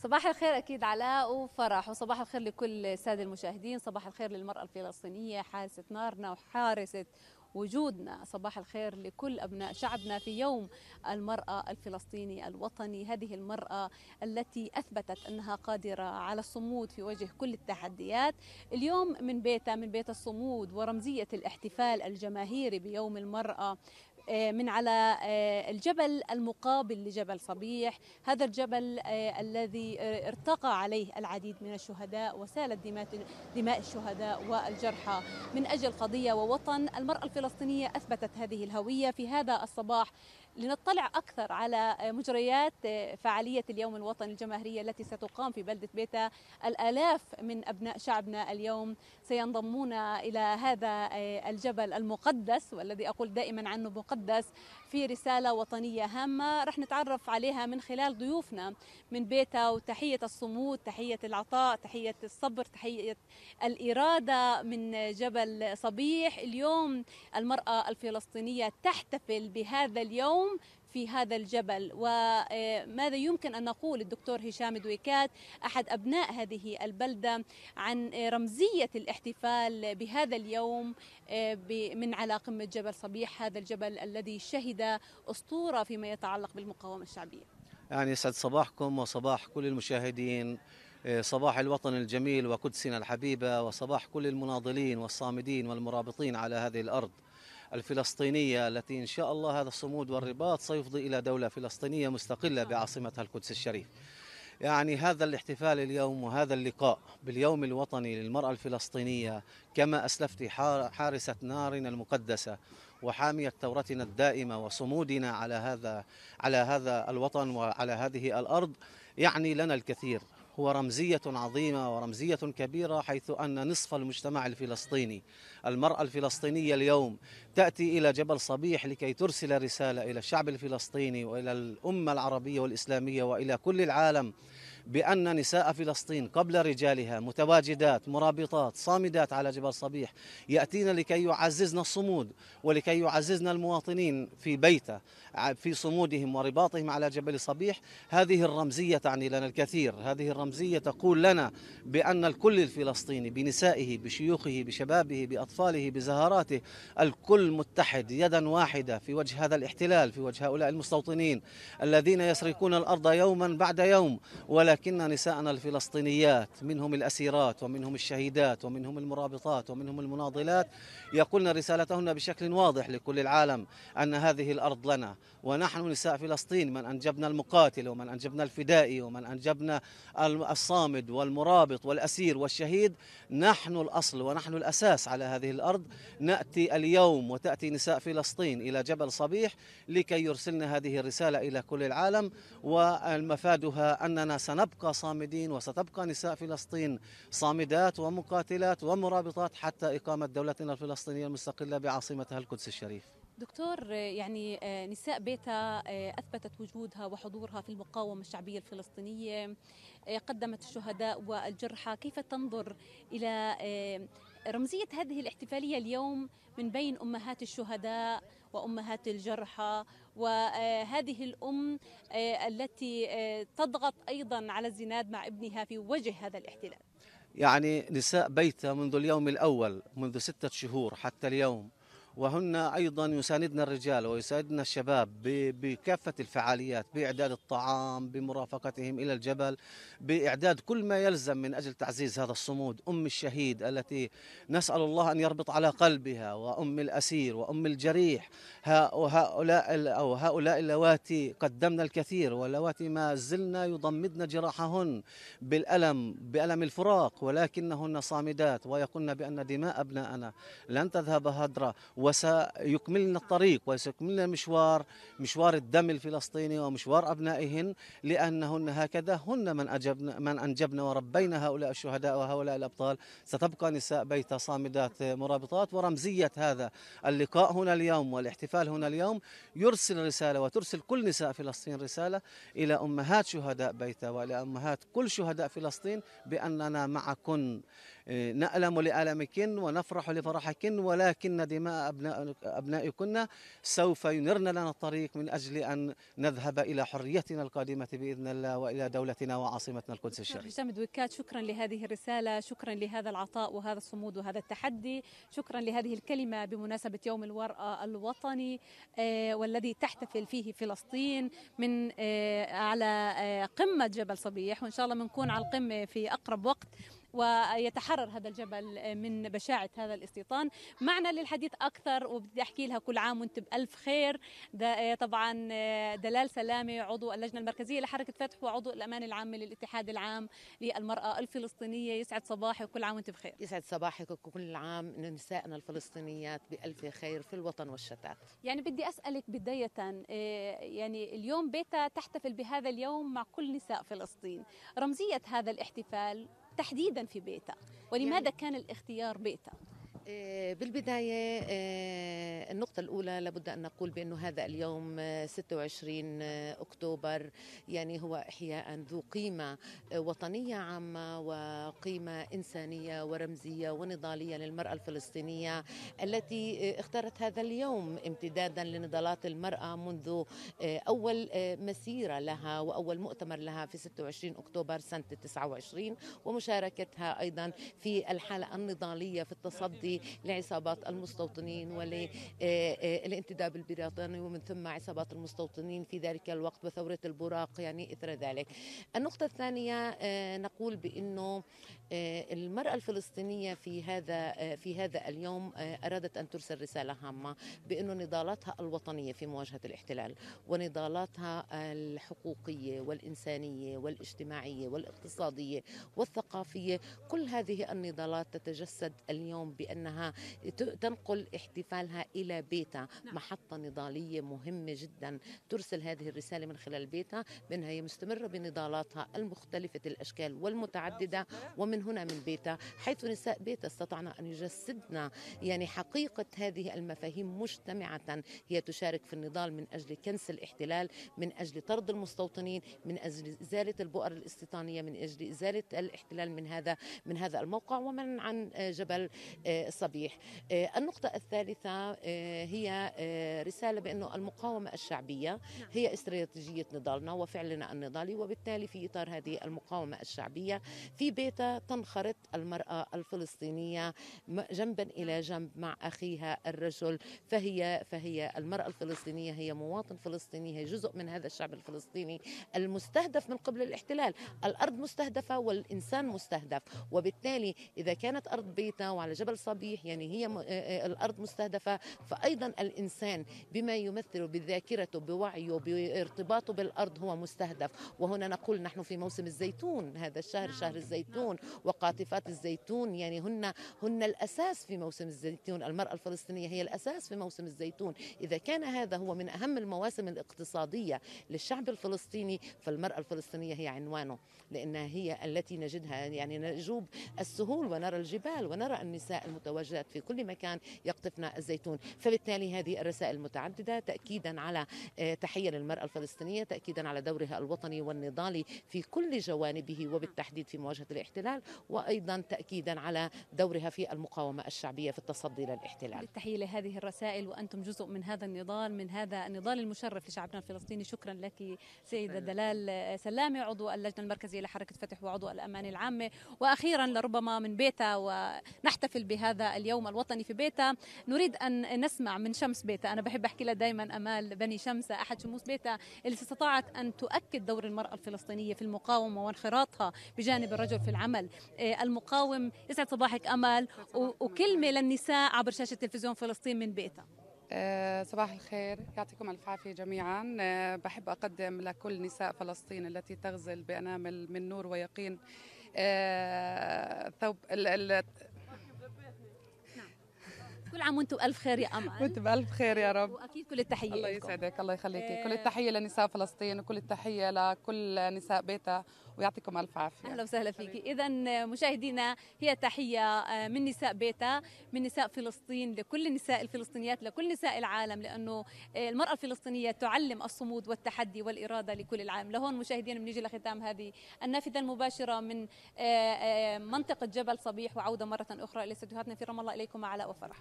صباح الخير أكيد علاء وفرح وصباح الخير لكل السادة المشاهدين صباح الخير للمرأة الفلسطينية حارسة نارنا وحارسة وجودنا صباح الخير لكل أبناء شعبنا في يوم المرأة الفلسطيني الوطني هذه المرأة التي أثبتت أنها قادرة على الصمود في وجه كل التحديات اليوم من بيتها من بيت الصمود ورمزية الاحتفال الجماهيري بيوم المرأة آه، من على آه، الجبل المقابل لجبل صبيح هذا الجبل آه، الذي ارتقى عليه العديد من الشهداء وسالت دماء الشهداء والجرحى من أجل قضية ووطن المرأة الفلسطينية أثبتت هذه الهوية في هذا الصباح لنطلع أكثر على مجريات فعالية اليوم الوطني الجماهيرية التي ستقام في بلدة بيتا الآلاف من أبناء شعبنا اليوم سينضمون إلى هذا الجبل المقدس والذي أقول دائما عنه مقدس في رسالة وطنية هامة رح نتعرف عليها من خلال ضيوفنا من بيتا وتحية الصمود تحية العطاء تحية الصبر تحية الإرادة من جبل صبيح اليوم المرأة الفلسطينية تحتفل بهذا اليوم اليوم في هذا الجبل وماذا يمكن أن نقول الدكتور هشام دويكات أحد أبناء هذه البلدة عن رمزية الاحتفال بهذا اليوم من على قمة جبل صبيح هذا الجبل الذي شهد أسطورة فيما يتعلق بالمقاومة الشعبية يعني يسعد صباحكم وصباح كل المشاهدين صباح الوطن الجميل وقدسنا الحبيبة وصباح كل المناضلين والصامدين والمرابطين على هذه الأرض الفلسطينية التي إن شاء الله هذا الصمود والرباط سيفضي إلى دولة فلسطينية مستقلة بعاصمتها القدس الشريف يعني هذا الاحتفال اليوم وهذا اللقاء باليوم الوطني للمرأة الفلسطينية كما أسلفت حارسة نارنا المقدسة وحامية ثورتنا الدائمة وصمودنا على هذا على هذا الوطن وعلى هذه الأرض يعني لنا الكثير هو رمزية عظيمة ورمزية كبيرة حيث أن نصف المجتمع الفلسطيني المرأة الفلسطينية اليوم تأتي إلى جبل صبيح لكي ترسل رسالة إلى الشعب الفلسطيني وإلى الأمة العربية والإسلامية وإلى كل العالم بأن نساء فلسطين قبل رجالها متواجدات مرابطات صامدات على جبل صبيح يأتينا لكي يعززن الصمود ولكي يعززن المواطنين في بيته في صمودهم ورباطهم على جبل صبيح هذه الرمزية تعني لنا الكثير هذه الرمزية تقول لنا بأن الكل الفلسطيني بنسائه بشيوخه بشبابه بأطفاله بزهاراته الكل متحد يدا واحدة في وجه هذا الاحتلال في وجه هؤلاء المستوطنين الذين يسرقون الأرض يوما بعد يوم ولكن لكن نساءنا الفلسطينيات منهم الأسيرات ومنهم الشهيدات ومنهم المرابطات ومنهم المناضلات يقولن رسالتهن بشكل واضح لكل العالم أن هذه الأرض لنا ونحن نساء فلسطين من أنجبنا المقاتل ومن أنجبنا الفدائي ومن أنجبنا الصامد والمرابط والأسير والشهيد نحن الأصل ونحن الأساس على هذه الأرض نأتي اليوم وتأتي نساء فلسطين إلى جبل صبيح لكي يرسلن هذه الرسالة إلى كل العالم والمفادها أننا سنقوم سنبقى صامدين وستبقى نساء فلسطين صامدات ومقاتلات ومرابطات حتى إقامة دولتنا الفلسطينية المستقلة بعاصمتها القدس الشريف دكتور يعني آه، نساء بيتا آه، اثبتت وجودها وحضورها في المقاومه الشعبيه الفلسطينيه آه، قدمت الشهداء والجرحى كيف تنظر الى رمزية هذه الاحتفالية اليوم من بين أمهات الشهداء وأمهات الجرحى وهذه الأم آه، التي آه، تضغط أيضا على الزناد مع ابنها في وجه هذا الاحتلال يعني نساء بيتها منذ اليوم الأول منذ ستة شهور حتى اليوم وهن ايضا يساندنا الرجال ويساندنا الشباب بكافه الفعاليات باعداد الطعام بمرافقتهم الى الجبل باعداد كل ما يلزم من اجل تعزيز هذا الصمود ام الشهيد التي نسال الله ان يربط على قلبها وام الاسير وام الجريح هؤلاء او هؤلاء اللواتي قدمنا الكثير واللواتي ما زلنا يضمدن جراحهن بالالم بالم الفراق ولكنهن صامدات ويقولن بان دماء ابنائنا لن تذهب هدره وسيكملن الطريق وسيكملن مشوار مشوار الدم الفلسطيني ومشوار أبنائهن لأنهن هكذا هن من, أجبن من أنجبن وربينا هؤلاء الشهداء وهؤلاء الأبطال ستبقى نساء بيت صامدات مرابطات ورمزية هذا اللقاء هنا اليوم والاحتفال هنا اليوم يرسل رسالة وترسل كل نساء فلسطين رسالة إلى أمهات شهداء بيت وإلى أمهات كل شهداء فلسطين بأننا معكن نألم لألمكن ونفرح لفرحكن ولكن دماء أبناء أبنائكن سوف ينرن لنا الطريق من أجل أن نذهب إلى حريتنا القادمة بإذن الله وإلى دولتنا وعاصمتنا القدس الشريف حسام دويكات شكرا لهذه الرسالة شكرا لهذا العطاء وهذا الصمود وهذا التحدي شكرا لهذه الكلمة بمناسبة يوم الورقة الوطني آه، والذي تحتفل فيه فلسطين من آه، على آه، قمة جبل صبيح وإن شاء الله بنكون على القمة في أقرب وقت ويتحرر هذا الجبل آه، من بشاعة هذا الاستيطان معنا للحديث أكثر وبدي أحكي لها كل عام وأنت بألف خير ده آه، طبعا آه، دلال سلامة عضو اللجنة المركزية لحركة فتح وعضو الأمان العام للاتحاد العام للمرأة الفلسطينية يسعد صباحك وكل عام وأنت بخير يسعد صباحك وكل عام نسائنا الفلسطينيات بألف خير في الوطن والشتات يعني بدي أسألك بداية يعني اليوم بيتا تحتفل بهذا اليوم مع كل نساء فلسطين رمزية هذا الاحتفال تحديدا في بيتا ولماذا يعني كان الاختيار بيتا آه، بالبداية آه، النقطة الأولى لابد أن نقول بأنه هذا اليوم 26 آه، أكتوبر يعني هو إحياء ذو قيمة وطنية عامة وقيمة إنسانية ورمزية ونضالية للمرأة الفلسطينية التي اختارت هذا اليوم امتدادا لنضالات المرأة منذ أول مسيرة لها وأول مؤتمر لها في 26 أكتوبر سنة 29 ومشاركتها أيضا في الحالة النضالية في التصدي لعصابات المستوطنين وللانتداب آه، آه، البريطاني ومن ثم عصابات المستوطنين في ذلك الوقت وثورة البراق يعني إثر ذلك النقطة الثانية آه، نقول بأنه المرأة الفلسطينية في هذا في هذا اليوم أرادت أن ترسل رسالة هامة بأنه نضالاتها الوطنية في مواجهة الاحتلال ونضالاتها الحقوقية والإنسانية والاجتماعية والاقتصادية والثقافية كل هذه النضالات تتجسد اليوم بأن أنها تنقل احتفالها إلى بيتها نعم. محطة نضالية مهمة جدا ترسل هذه الرسالة من خلال بيتها بأنها هي مستمرة بنضالاتها المختلفة الأشكال والمتعددة ومن هنا من بيتها حيث نساء بيتها استطعنا أن يجسدنا يعني حقيقة هذه المفاهيم مجتمعة هي تشارك في النضال من أجل كنس الاحتلال من أجل طرد المستوطنين من أجل إزالة البؤر الاستيطانية من أجل إزالة الاحتلال من هذا من هذا الموقع ومن عن آه، جبل آه، صبيح آه، النقطة الثالثة آه، هي آه، رسالة بأنه المقاومة الشعبية نعم. هي استراتيجية نضالنا وفعلنا النضالي وبالتالي في إطار هذه المقاومة الشعبية في بيتا تنخرط المرأة الفلسطينية جنبا نعم. إلى جنب مع أخيها الرجل فهي فهي المرأة الفلسطينية هي مواطن فلسطيني هي جزء من هذا الشعب الفلسطيني المستهدف من قبل الاحتلال الأرض مستهدفة والإنسان مستهدف وبالتالي إذا كانت أرض بيتا وعلى جبل صبي قبيح يعني هي الأرض مستهدفة فأيضا الإنسان بما يمثل بذاكرته بوعيه بارتباطه بالأرض هو مستهدف وهنا نقول نحن في موسم الزيتون هذا الشهر نعم. شهر الزيتون وقاطفات الزيتون يعني هن هن الأساس في موسم الزيتون المرأة الفلسطينية هي الأساس في موسم الزيتون إذا كان هذا هو من أهم المواسم الاقتصادية للشعب الفلسطيني فالمرأة الفلسطينية هي عنوانه لأنها هي التي نجدها يعني نجوب السهول ونرى الجبال ونرى النساء المتوسطة يتواجد في كل مكان يقطفنا الزيتون فبالتالي هذه الرسائل المتعددة تأكيدا على آه، تحية للمرأة الفلسطينية تأكيدا على دورها الوطني والنضالي في كل جوانبه وبالتحديد في مواجهة الاحتلال وأيضا تأكيدا على دورها في المقاومة الشعبية في التصدي للاحتلال بالتحية لهذه الرسائل وأنتم جزء من هذا النضال من هذا النضال المشرف لشعبنا الفلسطيني شكرا لك سيدة دلال سلامة عضو اللجنة المركزية لحركة فتح وعضو الأمان العامة وأخيرا لربما من بيتها ونحتفل بهذا هذا اليوم الوطني في بيتا نريد أن نسمع من شمس بيتا أنا بحب أحكي لها دائما أمال بني شمسة أحد شموس بيتا اللي استطاعت أن تؤكد دور المرأة الفلسطينية في المقاومة وانخراطها بجانب الرجل في العمل آه، المقاوم يسعد صباحك أمال وكلمة للنساء عبر شاشة تلفزيون فلسطين من بيتا آه، صباح الخير يعطيكم الف عافيه جميعا آه، بحب اقدم لكل نساء فلسطين التي تغزل بانامل من نور ويقين ثوب كل عام وانتم بألف خير يا أمل وانتم بألف خير يا رب وأكيد كل التحية الله يسعدك الله يخليكي آه. كل التحية لنساء فلسطين وكل التحية لكل نساء بيتها ويعطيكم ألف عافية أهلا وسهلا فيكي إذا مشاهدينا هي تحية آه، من نساء بيتها من نساء فلسطين لكل النساء الفلسطينيات لكل نساء العالم لأنه آه، المرأة الفلسطينية تعلم الصمود والتحدي والإرادة لكل العالم لهون مشاهدينا بنيجي لختام هذه النافذة المباشرة من منطقة جبل صبيح وعودة مرة أخرى إلى استديوهاتنا في رام الله إليكم على علاء وفرح